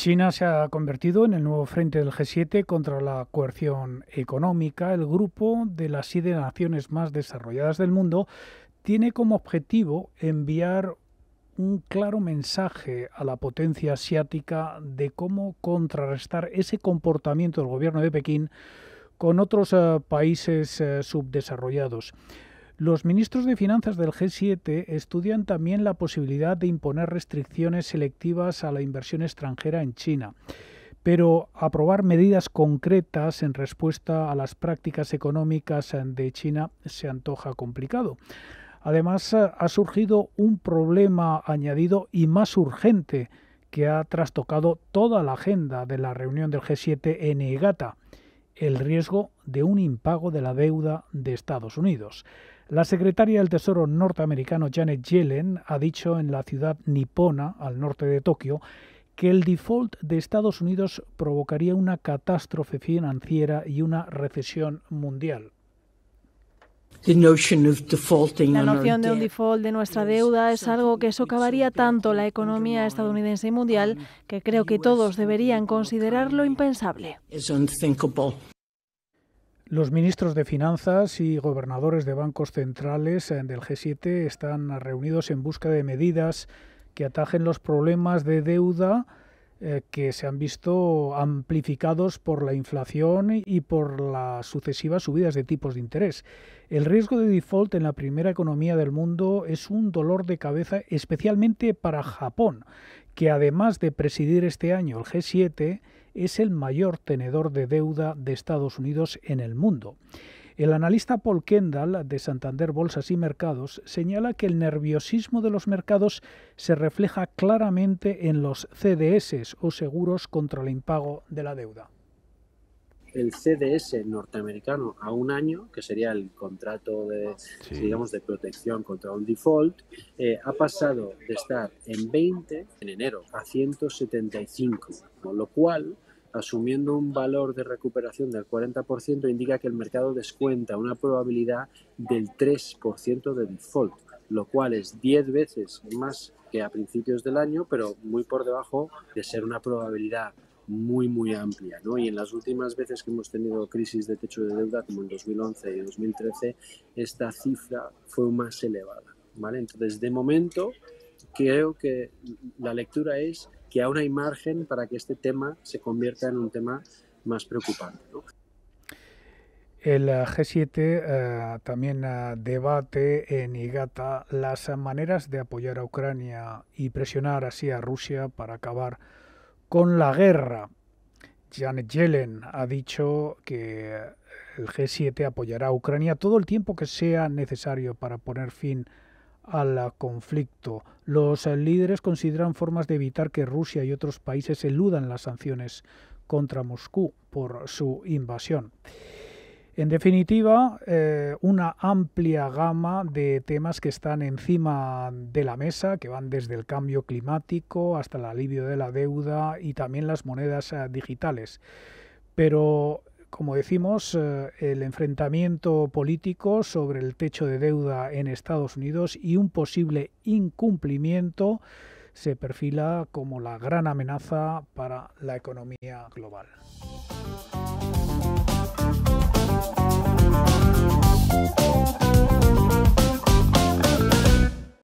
China se ha convertido en el nuevo frente del G7 contra la coerción económica. El grupo de las siete naciones más desarrolladas del mundo tiene como objetivo enviar un claro mensaje a la potencia asiática de cómo contrarrestar ese comportamiento del gobierno de Pekín con otros eh, países eh, subdesarrollados. Los ministros de Finanzas del G7 estudian también la posibilidad de imponer restricciones selectivas a la inversión extranjera en China, pero aprobar medidas concretas en respuesta a las prácticas económicas de China se antoja complicado. Además, ha surgido un problema añadido y más urgente que ha trastocado toda la agenda de la reunión del G7 en EGATA el riesgo de un impago de la deuda de Estados Unidos. La secretaria del Tesoro norteamericano Janet Yellen ha dicho en la ciudad nipona, al norte de Tokio, que el default de Estados Unidos provocaría una catástrofe financiera y una recesión mundial la noción de un default de nuestra deuda es algo que socavaría tanto la economía estadounidense y mundial que creo que todos deberían considerarlo impensable. Los ministros de Finanzas y gobernadores de bancos centrales eh, del G7 están reunidos en busca de medidas que atajen los problemas de deuda eh, que se han visto amplificados por la inflación y por las sucesivas subidas de tipos de interés. El riesgo de default en la primera economía del mundo es un dolor de cabeza especialmente para Japón, que además de presidir este año el G7, es el mayor tenedor de deuda de Estados Unidos en el mundo. El analista Paul Kendall de Santander Bolsas y Mercados señala que el nerviosismo de los mercados se refleja claramente en los CDS o seguros contra el impago de la deuda. El CDS norteamericano a un año, que sería el contrato de, digamos, de protección contra un default, eh, ha pasado de estar en 20 en enero a 175, con lo cual asumiendo un valor de recuperación del 40%, indica que el mercado descuenta una probabilidad del 3% de default, lo cual es 10 veces más que a principios del año, pero muy por debajo de ser una probabilidad muy, muy amplia. ¿no? Y en las últimas veces que hemos tenido crisis de techo de deuda, como en 2011 y 2013, esta cifra fue más elevada. ¿vale? Entonces, de momento, creo que la lectura es que aún hay margen para que este tema se convierta en un tema más preocupante. El ah, G7 ah, también ah, debate en IGATA las maneras de apoyar a Ucrania y presionar así a Rusia para acabar con la guerra. Jan Yellen ha dicho que el G7 apoyará a Ucrania todo el tiempo que sea necesario para poner fin a al conflicto. Los eh, líderes consideran formas de evitar que Rusia y otros países eludan las sanciones contra Moscú por su invasión. En definitiva, eh, una amplia gama de temas que están encima de la mesa, que van desde el cambio climático hasta el alivio de la deuda y también las monedas eh, digitales. Pero como decimos, eh, el enfrentamiento político sobre el techo de deuda en Estados Unidos y un posible incumplimiento se perfila como la gran amenaza para la economía global.